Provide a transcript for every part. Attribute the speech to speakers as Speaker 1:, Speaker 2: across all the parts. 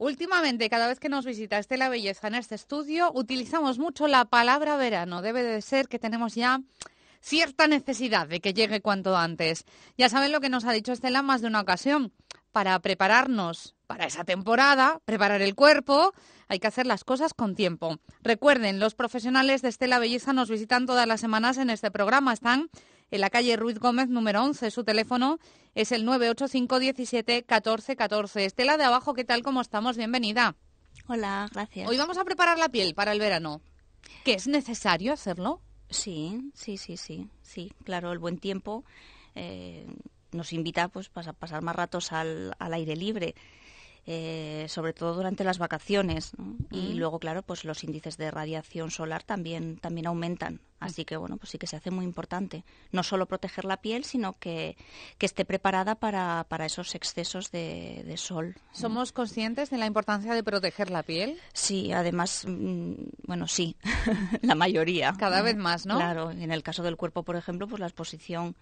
Speaker 1: Últimamente, cada vez que nos visita Estela Belleza en este estudio, utilizamos mucho la palabra verano. Debe de ser que tenemos ya cierta necesidad de que llegue cuanto antes. Ya saben lo que nos ha dicho Estela más de una ocasión. Para prepararnos para esa temporada, preparar el cuerpo, hay que hacer las cosas con tiempo. Recuerden, los profesionales de Estela Belleza nos visitan todas las semanas en este programa. Están en la calle Ruiz Gómez número 11. Su teléfono es el 985 17 1414. Estela de abajo, ¿qué tal? ¿Cómo estamos? Bienvenida.
Speaker 2: Hola, gracias. Hoy vamos a preparar la piel para el verano. ¿Qué es necesario hacerlo? Sí, sí, sí, sí, sí. Claro, el buen tiempo eh, nos invita pues a pasar más ratos al, al aire libre eh, sobre todo durante las vacaciones. Y luego, claro, pues los índices de radiación solar también, también aumentan. Así que, bueno, pues sí que se hace muy importante. No solo proteger la piel, sino que, que esté preparada para, esos excesos de, de, sol. ¿Somos conscientes de la importancia de proteger la piel? Sí, además, mm, bueno, sí, la mayoría. Cada vez más, ¿no? Claro, en el caso del cuerpo, por ejemplo, pues la exposición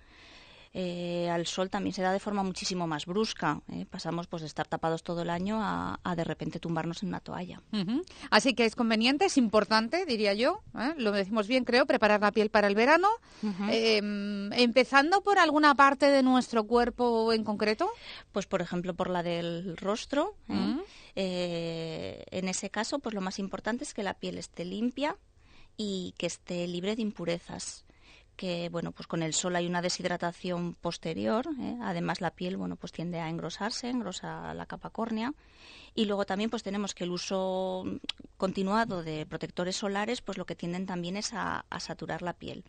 Speaker 2: eh, al sol también se da de forma muchísimo más brusca. ¿eh? Pasamos pues, de estar tapados todo el año a, de repente tumbarnos en una toalla.
Speaker 1: Así que es conveniente, es importante, diría yo, ¿eh? lo decimos bien creo, preparar la piel para el verano, em, empezando por alguna parte de
Speaker 2: nuestro cuerpo en concreto. Pues por ejemplo por la del rostro. en ese caso, pues lo más importante es que la piel esté limpia y que esté libre de impurezas que bueno pues con el sol hay una deshidratación posterior ¿eh? además la piel bueno pues tiende a engrosarse engrosa la capa córnea y luego también pues tenemos que el uso continuado de protectores solares pues lo que tienden también es a, saturar la piel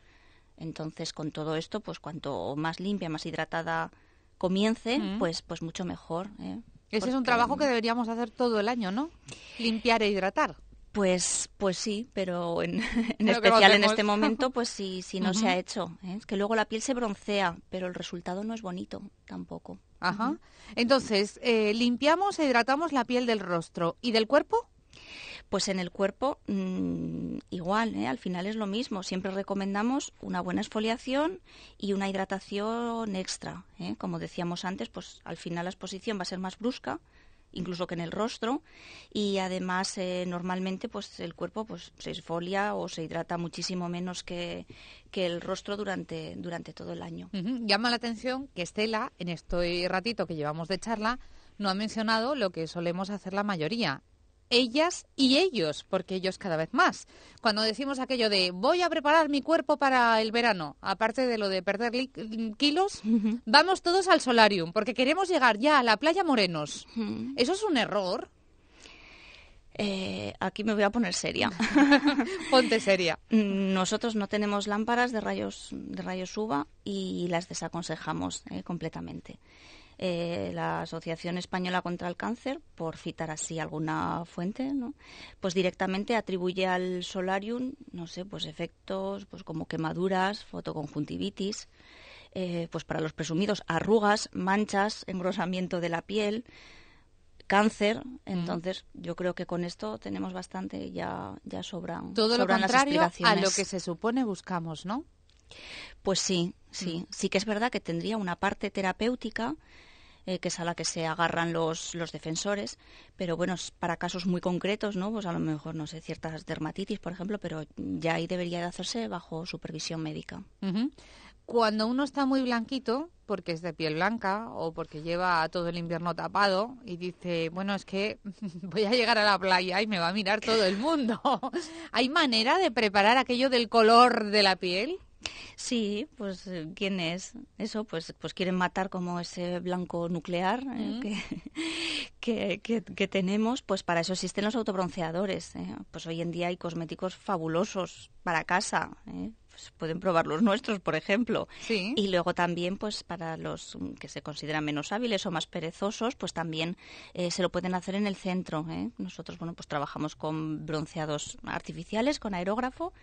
Speaker 2: entonces con todo esto pues cuanto más limpia más hidratada comience mm. pues pues mucho mejor ¿eh? ese es un trabajo que
Speaker 1: deberíamos hacer todo
Speaker 2: el año no limpiar e hidratar pues, pues sí, pero en, especial en este momento, pues sí, no se ha hecho. ¿eh? Es que luego la piel se broncea, pero el resultado no es bonito tampoco. Ajá. Entonces, eh, limpiamos e hidratamos la piel del rostro y del cuerpo. Pues en el cuerpo mm, igual, ¿eh? al final es lo mismo. Siempre recomendamos una buena exfoliación y una hidratación extra. Como decíamos antes, pues al final la exposición va a ser más brusca, incluso que en el rostro y además eh, normalmente pues el cuerpo pues se esfolia o se hidrata muchísimo menos que, el rostro durante, durante todo el año. Llama la atención
Speaker 1: que Estela, en este ratito que llevamos de charla, no ha mencionado lo que solemos hacer la mayoría, ellas y ellos, porque ellos cada vez más. Cuando decimos aquello de voy a preparar mi cuerpo para el verano, aparte de lo de perder kilos, vamos todos al solarium, porque queremos llegar ya a la playa morenos. ¿Eso es un error?
Speaker 2: Eh, aquí me voy a poner seria. Ponte seria. Mm, nosotros no tenemos lámparas de rayos de rayos UVA y las desaconsejamos eh, completamente. Eh, la Asociación Española contra el Cáncer, por citar así alguna fuente, pues directamente atribuye al solarium, no sé, pues efectos pues como quemaduras, fotoconjuntivitis, eh, pues para los presumidos, arrugas, manchas, engrosamiento de la piel, cáncer. Mm. Entonces, yo creo que con esto tenemos bastante, ya, ya sobran. Todo lo contrario a lo que se supone buscamos, ¿no? Pues sí, sí. Mm. Sí que es verdad que tendría una parte terapéutica eh, que es a la que se agarran los, defensores, pero bueno, para casos muy concretos, ¿no? Pues a lo mejor, no sé, ciertas dermatitis, por ejemplo, pero ya ahí debería de hacerse bajo supervisión médica.
Speaker 1: Cuando uno está muy blanquito, porque es de piel blanca o porque lleva todo el invierno tapado y dice, bueno, es que voy a llegar a la playa y me va a mirar todo el mundo. ¿Hay manera de preparar aquello
Speaker 2: del color de la piel? Sí, pues eh, quién es eso, pues pues quieren matar como ese blanco nuclear eh, mm. que, que, que, tenemos, pues para eso existen los autobronceadores. Eh. Pues hoy en día hay cosméticos fabulosos para casa, pues, pueden probar los nuestros, por ejemplo. Y luego también, pues para los que se consideran menos hábiles o más perezosos, pues también eh, se lo pueden hacer en el centro. ¿eh? Nosotros, bueno, pues trabajamos con bronceados artificiales, con aerógrafo,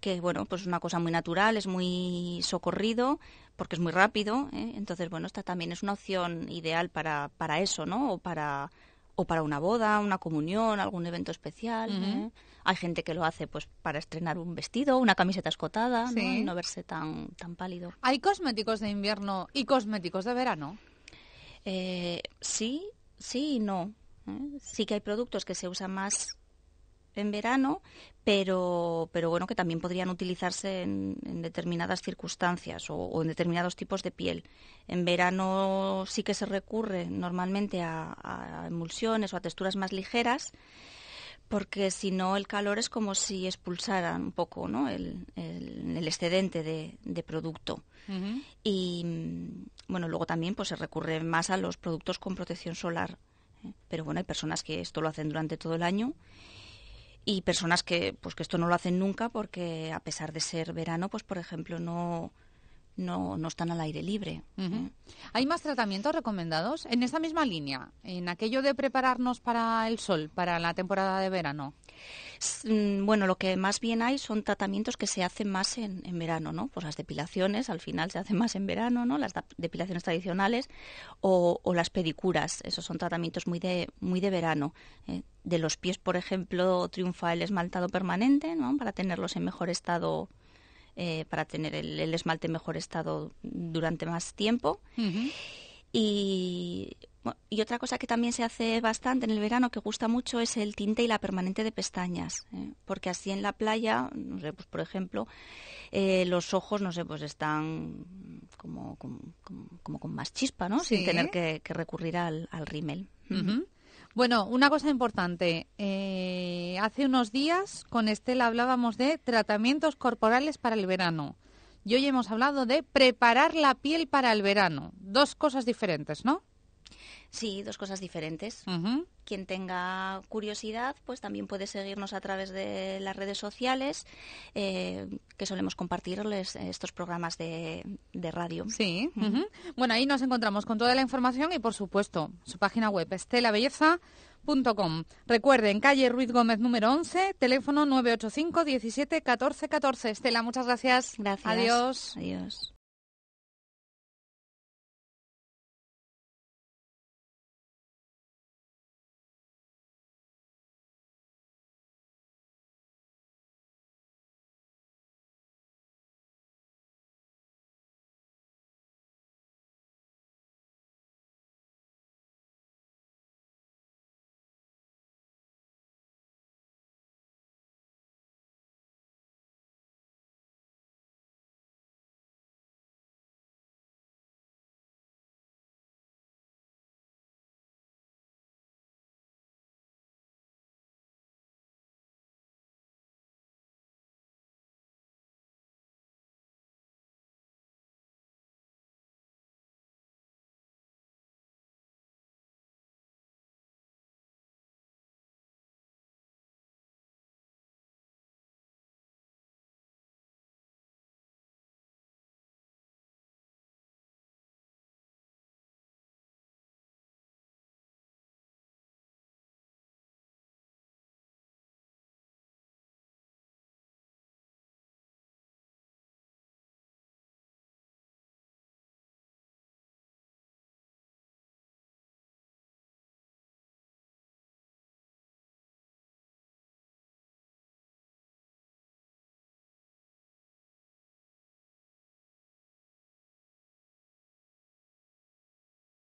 Speaker 2: que, bueno, pues es una cosa muy natural, es muy socorrido, porque es muy rápido. ¿eh? Entonces, bueno, esta también es una opción ideal para, eso, ¿no? O para, o para una boda, una comunión, algún evento especial. Hay gente que lo hace pues para estrenar un vestido, una camiseta escotada, ¿no? verse tan, tan pálido.
Speaker 1: ¿Hay cosméticos de invierno y cosméticos
Speaker 2: de verano? Eh, sí, sí y no. ¿eh? Sí que hay productos que se usan más en verano, pero, pero bueno, que también podrían utilizarse en, determinadas circunstancias o, en determinados tipos de piel. En verano sí que se recurre normalmente a emulsiones o a texturas más ligeras porque si no el calor es como si expulsara un poco ¿no? el, excedente de, producto. Y mm, bueno, luego también pues, se recurre más a los productos con protección solar. ¿eh? Pero bueno, hay personas que esto lo hacen durante todo el año y personas que, pues, que esto no lo hacen nunca porque a pesar de ser verano, pues por ejemplo no, no, están al aire libre. Mm.
Speaker 1: ¿Hay más tratamientos recomendados en esa misma línea, en aquello de prepararnos para el
Speaker 2: sol, para la temporada de verano? Mm, bueno, lo que más bien hay son tratamientos que se hacen más en, verano, ¿no? Pues las depilaciones al final se hacen más en verano, ¿no? Las depilaciones tradicionales o, las pedicuras, esos son tratamientos muy de, muy de verano. Eh, de los pies, por ejemplo, triunfa el esmaltado permanente, ¿no? Para tenerlos en mejor estado eh, para tener el, esmalte en mejor estado durante más tiempo. Y otra cosa que también se hace bastante en el verano que gusta mucho es el tinte y la permanente de pestañas ¿eh? porque así en la playa pues, por ejemplo eh, los ojos no sé pues están como, con más chispa no sin tener que, recurrir al, rimel. rímel
Speaker 1: bueno, una cosa importante. Eh, hace unos días con Estela hablábamos de tratamientos corporales para el verano. Y hoy hemos hablado de preparar la piel para el verano. Dos cosas diferentes, ¿no?
Speaker 2: Sí, dos cosas diferentes. Quien tenga curiosidad, pues también puede seguirnos a través de las redes sociales, eh, que solemos compartirles estos programas de, radio. Sí. Bueno,
Speaker 1: ahí nos encontramos con toda la información y, por supuesto, su página web, estelabelleza.com. Recuerden, calle Ruiz Gómez número 11, teléfono 985 17 14 14. Estela, muchas gracias. Gracias. Adiós.
Speaker 2: Adiós.